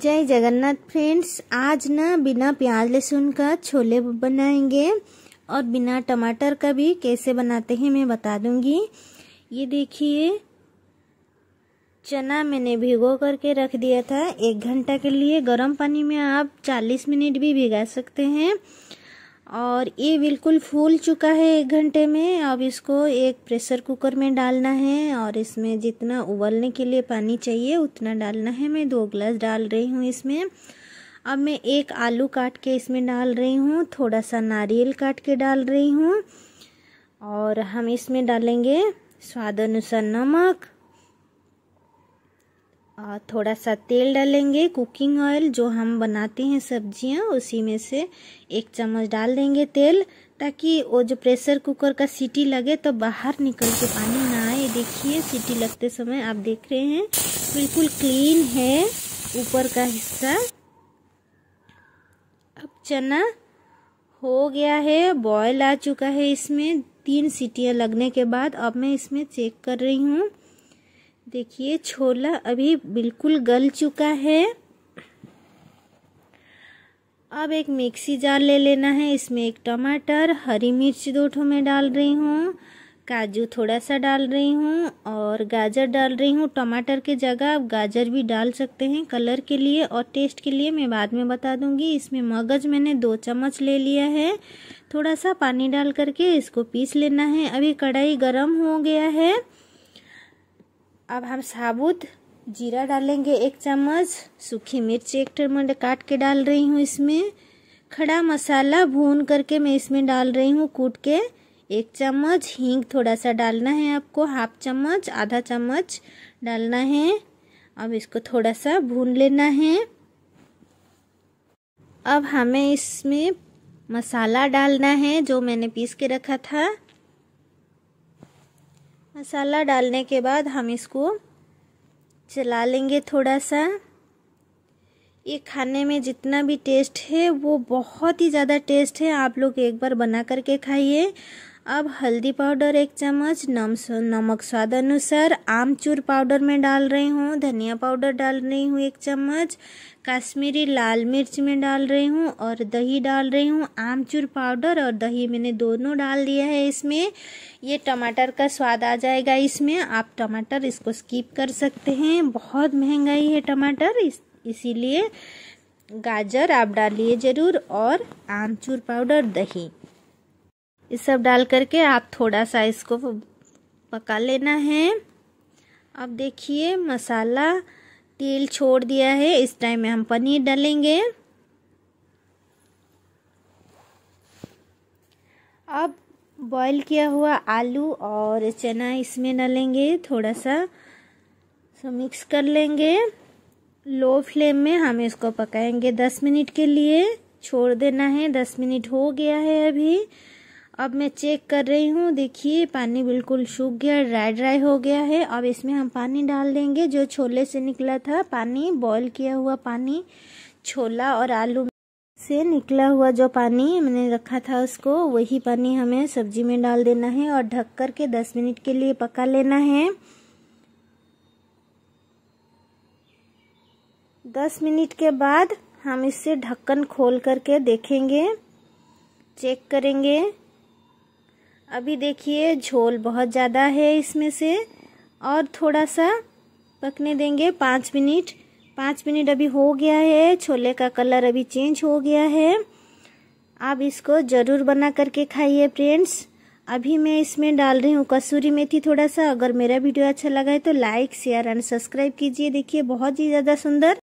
जय जगन्नाथ फ्रेंड्स आज ना बिना प्याज लहसुन का छोले बनाएंगे और बिना टमाटर का भी कैसे बनाते हैं मैं बता दूंगी ये देखिए चना मैंने भिगो करके रख दिया था एक घंटा के लिए गर्म पानी में आप 40 मिनट भी भिगा सकते हैं और ये बिल्कुल फूल चुका है एक घंटे में अब इसको एक प्रेशर कुकर में डालना है और इसमें जितना उबलने के लिए पानी चाहिए उतना डालना है मैं दो ग्लास डाल रही हूँ इसमें अब मैं एक आलू काट के इसमें डाल रही हूँ थोड़ा सा नारियल काट के डाल रही हूँ और हम इसमें डालेंगे स्वाद अनुसार नमक और थोड़ा सा तेल डालेंगे कुकिंग ऑयल जो हम बनाते हैं सब्जियां उसी में से एक चम्मच डाल देंगे तेल ताकि वो जो प्रेशर कुकर का सीटी लगे तो बाहर निकल के पानी ना आए देखिए सीटी लगते समय आप देख रहे हैं बिल्कुल क्लीन है ऊपर का हिस्सा अब चना हो गया है बॉयल आ चुका है इसमें तीन सीटियाँ लगने के बाद अब मैं इसमें चेक कर रही हूँ देखिए छोला अभी बिल्कुल गल चुका है अब एक मिक्सी जार ले लेना है इसमें एक टमाटर हरी मिर्च दो ठो में डाल रही हूँ काजू थोड़ा सा डाल रही हूँ और गाजर डाल रही हूँ टमाटर के जगह आप गाजर भी डाल सकते हैं कलर के लिए और टेस्ट के लिए मैं बाद में बता दूँगी इसमें मगज़ मैंने दो चम्मच ले लिया है थोड़ा सा पानी डाल करके इसको पीस लेना है अभी कढ़ाई गर्म हो गया है अब हम साबुत जीरा डालेंगे एक चम्मच सूखी मिर्च एक टमाटर काट के डाल रही हूँ इसमें खड़ा मसाला भून करके मैं इसमें डाल रही हूँ कूट के एक चम्मच हींग थोड़ा सा डालना है आपको हाफ चम्मच आधा चम्मच डालना है अब इसको थोड़ा सा भून लेना है अब हमें इसमें मसाला डालना है जो मैंने पीस के रखा था मसाला डालने के बाद हम इसको चला लेंगे थोड़ा सा ये खाने में जितना भी टेस्ट है वो बहुत ही ज़्यादा टेस्ट है आप लोग एक बार बना करके खाइए अब हल्दी पाउडर एक चम्मच नम नमक स्वाद अनुसार आमचूर पाउडर में डाल रही हूँ धनिया पाउडर डाल रही हूँ एक चम्मच कश्मीरी लाल मिर्च में डाल रही हूँ और दही डाल रही हूँ आमचूर पाउडर और दही मैंने दोनों डाल दिया है इसमें ये टमाटर का स्वाद आ जाएगा इसमें आप टमाटर इसको स्किप कर सकते हैं बहुत महंगाई है टमाटर इस इसीलिए गाजर आप डालिए ज़रूर और आमचूर पाउडर दही ये सब डाल करके आप थोड़ा सा इसको पका लेना है अब देखिए मसाला तेल छोड़ दिया है इस टाइम में हम पनीर डालेंगे अब बॉईल किया हुआ आलू और चना इसमें डालेंगे थोड़ा सा सो मिक्स कर लेंगे लो फ्लेम में हम इसको पकाएंगे दस मिनट के लिए छोड़ देना है दस मिनट हो गया है अभी अब मैं चेक कर रही हूँ देखिए पानी बिल्कुल सूख गया ड्राई ड्राई हो गया है अब इसमें हम पानी डाल देंगे जो छोले से निकला था पानी बॉईल किया हुआ पानी छोला और आलू से निकला हुआ जो पानी मैंने रखा था उसको वही पानी हमें सब्जी में डाल देना है और ढक कर के दस मिनट के लिए पका लेना है दस मिनट के बाद हम इससे ढक्कन खोल करके देखेंगे चेक करेंगे अभी देखिए झोल बहुत ज़्यादा है इसमें से और थोड़ा सा पकने देंगे पाँच मिनट पाँच मिनट अभी हो गया है छोले का कलर अभी चेंज हो गया है आप इसको ज़रूर बना करके खाइए फ्रेंड्स अभी मैं इसमें डाल रही हूँ कसूरी मेथी थोड़ा सा अगर मेरा वीडियो अच्छा लगा है तो लाइक शेयर एंड सब्सक्राइब कीजिए देखिए बहुत ही ज़्यादा सुंदर